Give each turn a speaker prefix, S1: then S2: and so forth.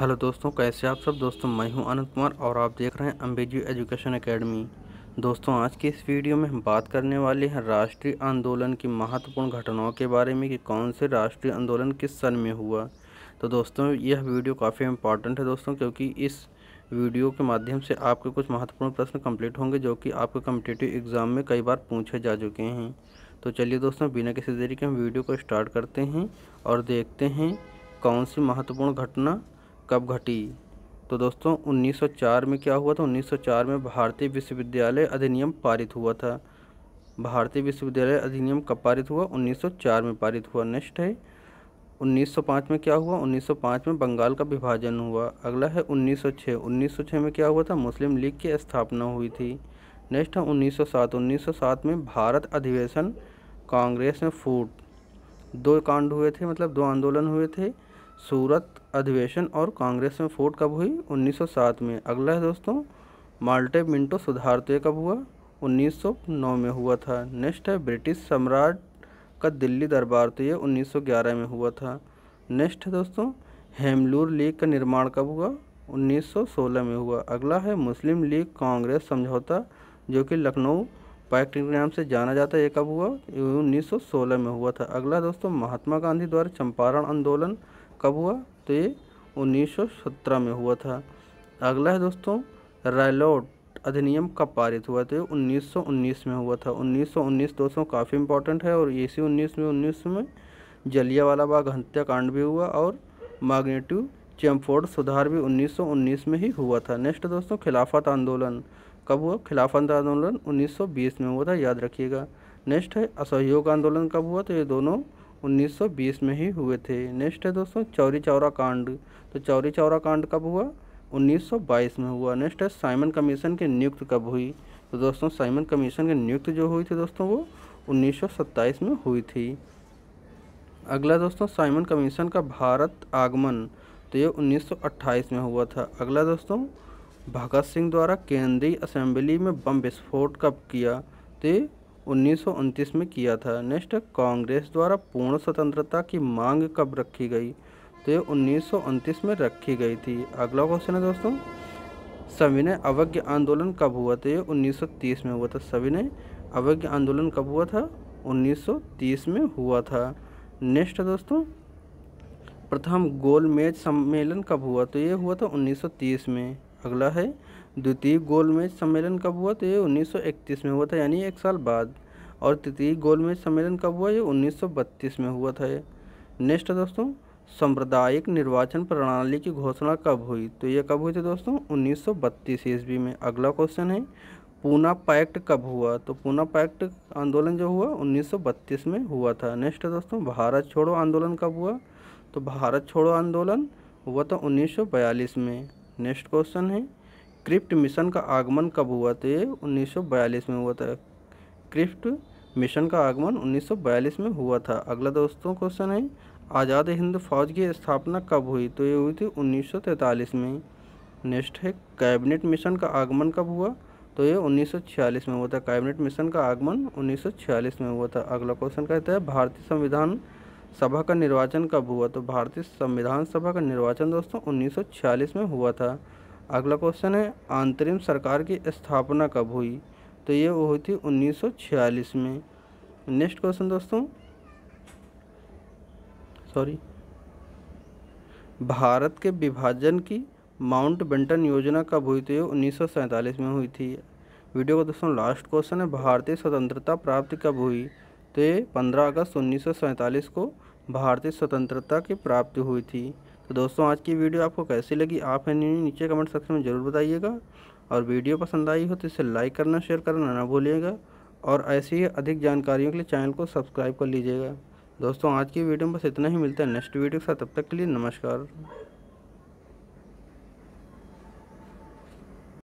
S1: hello दोस्तों कैसे आप सब दोस्तों मैं हूं अनंत कुमार और आप देख रहे हैं अम्बेजी एजुकेशन एकेडमी दोस्तों आज की इस वीडियो में हम बात करने वाले हैं राष्ट्रीय आंदोलन की महत्वपूर्ण घटनाओं के बारे में कि कौन से राष्ट्रीय आंदोलन किस सन में हुआ तो दोस्तों यह वीडियो काफ़ी इंपॉर्टेंट है दोस्तों क्योंकि इस वीडियो के माध्यम से आपके कुछ महत्वपूर्ण प्रश्न कम्प्लीट होंगे जो कि आपके कम्पिटेटिव एग्ज़ाम में कई बार पूछे जा चुके हैं तो चलिए दोस्तों बिना किसी देरी के हम वीडियो को स्टार्ट करते हैं और देखते हैं कौन सी महत्वपूर्ण घटना कब घटी तो दोस्तों 1904 में क्या हुआ था 1904 में भारतीय विश्वविद्यालय अधिनियम पारित हुआ था भारतीय विश्वविद्यालय अधिनियम कब पारित हुआ 1904 में पारित हुआ नेक्स्ट है 1905 में क्या हुआ 1905 में बंगाल का विभाजन हुआ अगला है 1906 1906 में क्या हुआ था मुस्लिम लीग की स्थापना हुई थी नेक्स्ट है उन्नीस सौ में भारत अधिवेशन कांग्रेस में फूट दो कांड हुए थे मतलब दो आंदोलन हुए थे सूरत अधिवेशन और कांग्रेस में फोट कब हुई 1907 में अगला है दोस्तों माल्टे मिंटो सुधारते कब हुआ 1909 में हुआ था नेक्स्ट है ब्रिटिश सम्राट का दिल्ली दरबार तो ये 1911 में हुआ था नेक्स्ट है दोस्तों हेमलूर लीग का निर्माण कब हुआ 1916 में हुआ अगला है मुस्लिम लीग कांग्रेस समझौता जो कि लखनऊ पैक्ट के नाम से जाना जाता है ये कब हुआ ये 1916 में हुआ था अगला दोस्तों महात्मा गांधी द्वारा चंपारण आंदोलन कब हुआ तो ये 1917 में हुआ था अगला है दोस्तों रैलोट अधिनियम कब पारित हुआ तो ये 1919 में हुआ था 1919 दोस्तों काफ़ी इंपॉर्टेंट है और इसी 19 में 19 में जलियावाला बाग हत्याकांड भी हुआ और माग्नेटिव चैम्फोर्ड सुधार भी 1919 में ही हुआ था नेक्स्ट दोस्तों खिलाफत आंदोलन कब हुआ खिलाफत आंदोलन 1920 में हुआ था याद रखिएगा नेक्स्ट है असहयोग आंदोलन कब हुआ तो ये दोनों 1920 में ही हुए थे नेक्स्ट है दोस्तों चौरी चौरा कांड तो चौरी चौरा कांड कब हुआ 1922 में हुआ नेक्स्ट है साइमन कमीशन की नियुक्त कब हुई तो दोस्तों साइमन कमीशन की नियुक्त जो हुई थी दोस्तों वो 1927 में हुई थी अगला दोस्तों साइमन कमीशन का भारत आगमन तो ये उन्नीस में हुआ था अगला दोस्तों भगत सिंह द्वारा केंद्रीय असेंबली में बम विस्फोट कब किया तो उन्नीस में किया था नेक्स्ट कांग्रेस द्वारा पूर्ण स्वतंत्रता की मांग कब रखी गई तो ये उन्नीस में रखी गई थी अगला क्वेश्चन है दोस्तों सविनय अवज्ञ आंदोलन कब हुआ था ये 1930 में हुआ था सविनय अवज्ञ आंदोलन कब हुआ था 1930 में हुआ था नेक्स्ट दोस्तों प्रथम गोलमेज सम्मेलन कब हुआ तो ये हुआ था 1930 में अगला है द्वितीय गोलमेज सम्मेलन कब हुआ तो ये 1931 में हुआ था यानी एक साल बाद और तृतीय गोलमेज सम्मेलन कब हुआ ये 1932 में हुआ था ये नेक्स्ट दोस्तों सांप्रदायिक निर्वाचन प्रणाली की घोषणा कब हुई तो ये कब हुई थी दोस्तों उन्नीस सौ ईस्वी में अगला क्वेश्चन है पूना पैक्ट कब हुआ तो पूना पैक्ट आंदोलन जो हुआ 1932 में हुआ था नेक्स्ट दोस्तों भारत छोड़ो आंदोलन कब हुआ तो भारत छोड़ो आंदोलन हुआ था 1942 में नेक्स्ट क्वेश्चन है क्रिप्ट मिशन का आगमन कब हुआ था उन्नीस में हुआ था क्रिप्ट मिशन का आगमन 1942 में हुआ था अगला दोस्तों क्वेश्चन है आज़ाद हिंद फौज की स्थापना कब हुई तो ये हुई थी 1943 में नेक्स्ट है कैबिनेट मिशन का आगमन कब हुआ तो ये 1946 में हुआ था कैबिनेट मिशन का आगमन 1946 में हुआ था अगला क्वेश्चन कहता है भारतीय संविधान सभा का निर्वाचन कब हुआ तो भारतीय संविधान सभा का निर्वाचन दोस्तों 1946 में हुआ था अगला क्वेश्चन है अंतरिम सरकार की स्थापना कब हुई तो ये हुई थी 1946 में नेक्स्ट क्वेश्चन दोस्तों सॉरी भारत के विभाजन की माउंट बेंटन योजना कब हुई तो ये उन्नीस में हुई थी वीडियो का दोस्तों लास्ट क्वेश्चन है भारतीय स्वतंत्रता प्राप्ति कब हुई तो पंद्रह अगस्त उन्नीस को भारतीय स्वतंत्रता की प्राप्ति हुई थी तो दोस्तों आज की वीडियो आपको कैसी लगी आप है नीचे कमेंट सेक्शन में ज़रूर बताइएगा और वीडियो पसंद आई हो तो इसे लाइक करना शेयर करना ना भूलिएगा और ऐसी ही अधिक जानकारियों के लिए चैनल को सब्सक्राइब कर लीजिएगा दोस्तों आज की वीडियो में बस इतना ही मिलता है नेक्स्ट वीडियो के साथ तब तक के लिए नमस्कार